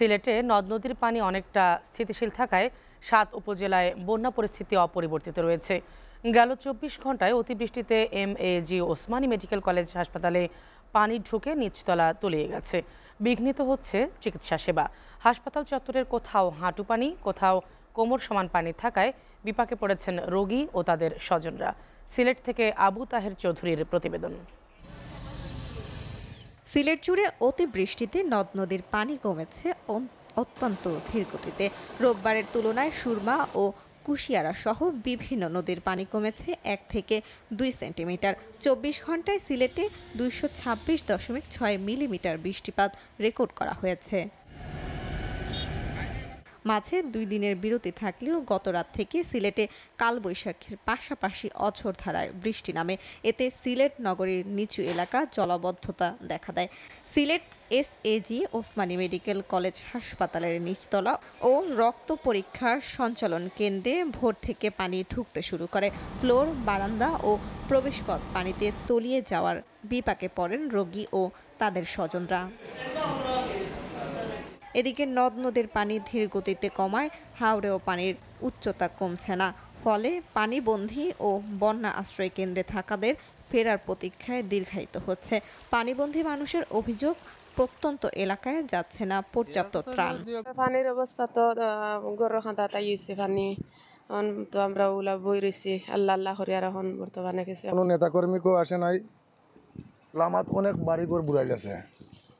সিলেটে নদ নদীর পানি অনেকটা স্থিতিশীল থাকায় সাত উপজেলায় বন্যা পরিস্থিতি অপরিবর্তিত রয়েছে গেল চব্বিশ ঘন্টায় অতিবৃষ্টিতে M A G Osmani medical college হাসপাতালে পানি ঢুকে নিচতলা তলিয়ে গেছে বিঘ্নিত হচ্ছে চিকিৎসা সেবা হাসপাতাল চত্বরের কোথাও হাঁটু পানি কোথাও কোমর সমান পানি থাকায় বিপাকে পড়েছেন রোগী ও তাদের স্বজনরা সিলেট থেকে আবু তাহের চৌধুরীর প্রতিবেদন সিলেট জুড়ে অতিবৃষ্টিতে নদ নদীর পানি কমেছে অত্যন্ত ধীর গতিতে রোববারের তুলনায় সুরমা ও কুশিয়ারা সহ বিভিন্ন নদীর পানি কমেছে এক থেকে দুই সেন্টিমিটার চব্বিশ ঘন্টায় সিলেটে দুইশো ছাব্বিশ দশমিক ছয় মিলিমিটার বৃষ্টিপাত রেকর্ড করা হয়েছে মাঝে দুই দিনের বিরতি থাকলেও গত রাত থেকে সিলেটে কালবৈশাখীর পাশাপাশি অঝোর ধারায় বৃষ্টি নামে এতে সিলেট নগরীর নিচু এলাকা জলাবদ্ধতা দেখা দেয় Sylhet S A G Osmani medical college হাসপাতালের নিচতলা ও রক্ত পরীক্ষা সঞ্চালন কেন্দ্রে ভোর থেকে পানি ঢুকতে শুরু করে ফ্লোর বারান্দা ও প্রবেশপথ পানিতে তলিয়ে যাওয়ার বিপাকে পড়েন রোগী ও তাদের স্বজনরা এদিকে নদ নদীর পানি ধীর গতিতে কমায় হাওড়েও পানির উচ্চতা কমছে না ফলে পানিবন্দী ও বন্যা আশ্রয় কেন্দ্রে থাকাদের ফেরার প্রতীক্ষায় দীর্ঘায়িত হচ্ছে পানিবন্ধী মানুষের অভিযোগ প্রত্যন্ত এলাকায় যাচ্ছে না পর্যাপ্ত ত্রাণ পানির অবস্থা তো গরখাঁদা পানি তো আমরা ওলা বই রয়েছি আল্লাহ আল্লাহ হরিয়ার এখন বর্তমানে গেছে কোনো নেতাকর্মীকেও আসে নাই লামাত অনেক বাড়িঘর বুড়াই আছে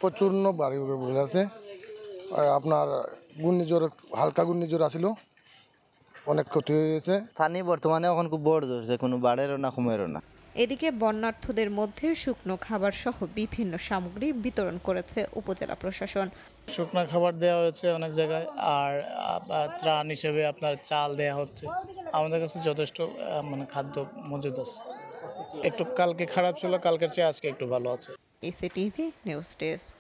প্রচুর বাড়িঘর বুড়াই আছে আপনার ঘূর্ণিঝড় হালকা ঘূর্ণিঝড় আসিল অনেক ক্ষতি হয়েছে পানি বর্তমানে এখন খুব বড় ধরছে কোনো বাড়েরও না কমেরও না এদিকে বন্যার্থদের মধ্যে শুকনো খাবার সহ বিভিন্ন সামগ্রী বিতরণ করেছে উপজেলা প্রশাসন শুকনো খাবার দেওয়া হয়েছে অনেক জায়গায় আর ত্রাণ হিসেবে আপনার চাল দেওয়া হচ্ছে আমাদের কাছে যথেষ্ট মানে খাদ্য মজুদ আছে একটু কালকে খারাপ ছিল কালকের চেয়ে আজকে একটু ভালো আছে এসিটিভি টিভি নিউজ ডেস্ক